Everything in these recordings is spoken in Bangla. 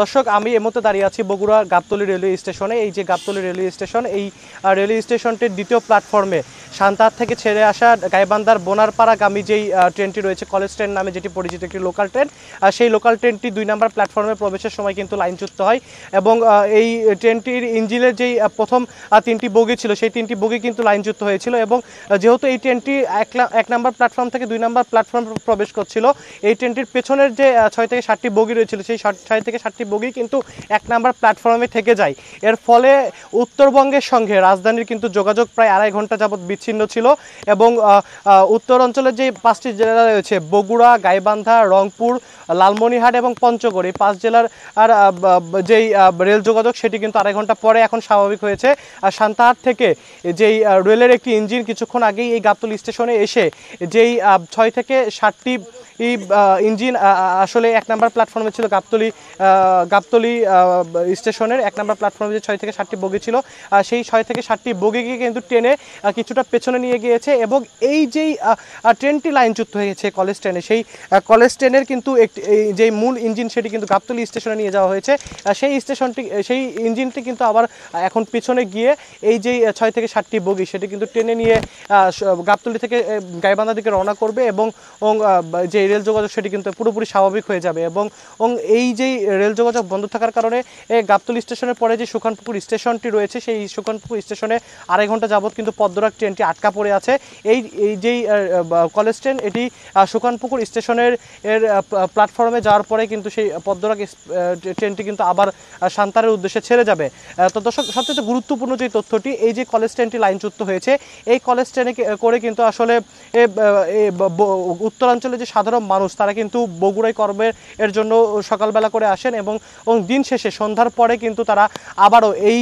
দর্শক আমি এর মধ্যে দাঁড়িয়ে আছি বগুড়া গাবতলি রেলওয়ে স্টেশনে এই যে গাবতলি রেলওয়ে স্টেশন এই রেলওয়ে স্টেশনটির দ্বিতীয় প্ল্যাটফর্মে সান্তার থেকে ছেড়ে আসা গাইবান্ধার বোনারপাড়াগামী যেই ট্রেনটি রয়েছে কলেজ ট্রেন নামে যেটি পরিচিত একটি লোকাল ট্রেন সেই লোকাল ট্রেনটি দুই নম্বর প্ল্যাটফর্মে প্রবেশের সময় কিন্তু লাইনচ্যুত হয় এবং এই ট্রেনটির ইঞ্জিনের যেই প্রথম তিনটি বগি ছিল সেই তিনটি বগি কিন্তু লাইনচ্যুত হয়েছিল এবং যেহেতু এই ট্রেনটি এক এক নম্বর প্ল্যাটফর্ম থেকে দুই নম্বর প্ল্যাটফর্ম প্রবেশ করছিল এই ট্রেনটির পেছনের যে ছয় থেকে ষাটটি বগি রয়েছিল সেই ছয় থেকে ষাটটি বগি কিন্তু এক নম্বর প্ল্যাটফর্মে থেকে যায় এর ফলে উত্তরবঙ্গের সঙ্গে রাজধানীর কিন্তু যোগাযোগ প্রায় আড়াই ঘন্টা যাবৎ বিচ্ছিন্ন ছিল এবং উত্তর অঞ্চলের যে পাঁচটি জেলা রয়েছে বগুড়া গাইবান্ধা রংপুর লালমনিহাট এবং পঞ্চগড় এই পাঁচ জেলার আর যেই রেল যোগাযোগ সেটি কিন্তু আড়াই ঘন্টা পরে এখন স্বাভাবিক হয়েছে আর সান্তাহাট থেকে যেই রেলের একটি ইঞ্জিন কিছুক্ষণ আগেই এই গাবতলি স্টেশনে এসে যেই ছয় থেকে ষাটটি এই ইঞ্জিন আসলে এক নাম্বার প্ল্যাটফর্মে ছিল গাবতলি গাবতলি স্টেশনের এক নাম্বার প্ল্যাটফর্মে যে ছয় থেকে ষাটটি বগি ছিল সেই ছয় থেকে ষাটটি বগিকে কিন্তু ট্রেনে কিছুটা পেছনে নিয়ে গিয়েছে এবং এই যেই ট্রেনটি লাইনচ্যুত হয়েছে কলেজ ট্রেনে সেই কলেজ ট্রেনের কিন্তু একটি যে মূল ইঞ্জিন সেটি কিন্তু গাবতলি স্টেশনে নিয়ে যাওয়া হয়েছে সেই স্টেশনটি সেই ইঞ্জিনটি কিন্তু আবার এখন পিছনে গিয়ে এই যেই ছয় থেকে ষাটটি বগি সেটি কিন্তু ট্রেনে নিয়ে গাবতলি থেকে গাইবান্ধা দিকে রওনা করবে এবং যে রেল যোগাযোগ সেটি কিন্তু পুরোপুরি স্বাভাবিক হয়ে যাবে এবং এই যে রেল যোগাযোগ বন্ধ থাকার কারণে গাবতলি স্টেশনের পরে যে সুখানপুকুর স্টেশনটি রয়েছে সেই সুখানপুকুর স্টেশনে আড়াই ঘন্টা যাবত কিন্তু পদ্মরাগ ট্রেনটি আটকা পড়ে আছে এই এই যেই কলেজ ট্রেন এটি সুখানপুকুর স্টেশনের এর প্ল্যাটফর্মে যাওয়ার পরে কিন্তু সেই পদ্মরাগ ট্রেনটি কিন্তু আবার সান্তারের উদ্দেশ্যে ছেড়ে যাবে তো দর্শক সবচেয়ে গুরুত্বপূর্ণ যে তথ্যটি এই যে কলেজ ট্রেনটি লাইনচ্যুত হয়েছে এই কলেজ ট্রেনে করে কিন্তু আসলে উত্তরাঞ্চলে যে সাধারণ সাধারণ মানুষ তারা কিন্তু বগুড়ায় কর্মে এর জন্য সকালবেলা করে আসেন এবং এবং দিন শেষে সন্ধ্যার পরে কিন্তু তারা আবারও এই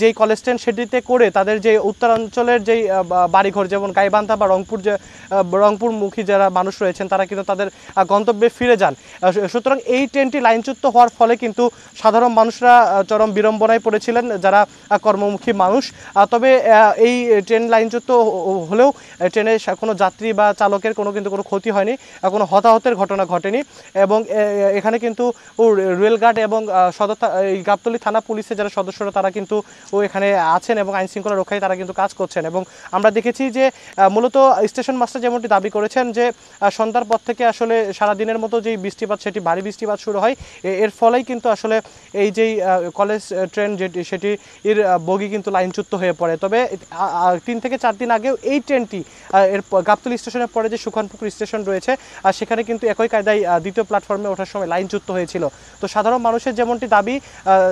যে কলেজ স্ট্যান্ড সেটিতে করে তাদের যে উত্তরাঞ্চলের যেই বাড়িঘর যেমন গাইবান্ধা বা রংপুর যে রংপুরমুখী যারা মানুষ রয়েছেন তারা কিন্তু তাদের গন্তব্যে ফিরে যান সুতরাং এই ট্রেনটি লাইনচ্যুত হওয়ার ফলে কিন্তু সাধারণ মানুষরা চরম বিড়ম্বনায় পড়েছিলেন যারা কর্মমুখী মানুষ তবে এই ট্রেন লাইনচ্যুত হলেও ট্রেনে কোনো যাত্রী বা চালকের কোনো কিন্তু কোনো ক্ষতি হয়নি কোনো হতাহতের ঘটনা ঘটেনি এবং এখানে কিন্তু রেলগার্ড এবং সদর এই গাবতলি থানা পুলিশের যারা সদস্যরা তারা কিন্তু ও এখানে আছেন এবং আইন শৃঙ্খলা রক্ষায় তারা কিন্তু কাজ করছেন এবং আমরা দেখেছি যে মূলত স্টেশন মাস্টার যেমনটি দাবি করেছেন যে সন্ধ্যার পর থেকে আসলে সারাদিনের মতো যেই বৃষ্টিপাত সেটি ভারী বৃষ্টিপাত শুরু হয় এর ফলেই কিন্তু আসলে এই যেই কলেজ ট্রেন যেটি সেটি এর বগি কিন্তু লাইনচ্যুত হয়ে পড়ে তবে তিন থেকে চার দিন আগেও এই ট্রেনটি এর গাবতলি স্টেশনের পরে যে সুখানপুকুর স্টেশন রয়েছে সেখানে কিন্তু একই কায়দায় দ্বিতীয় প্ল্যাটফর্মে ওঠার সময় লাইনচ্যুত হয়েছিল তো সাধারণ মানুষের যেমনটি দাবি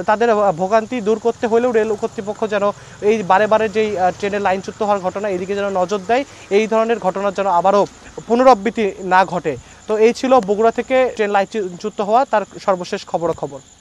তাদের ভোগান্তি দূর করতে হলেও রেল কর্তৃপক্ষ যেন এই বারে বারে যেই ট্রেনের লাইনচ্যুত হওয়ার ঘটনা এদিকে যেন নজর দেয় এই ধরনের ঘটনার যেন আবারও পুনরাবৃত্তি না ঘটে তো এই ছিল বগুড়া থেকে ট্রেন লাইনচ্যুত হওয়া তার সর্বশেষ খবর খবর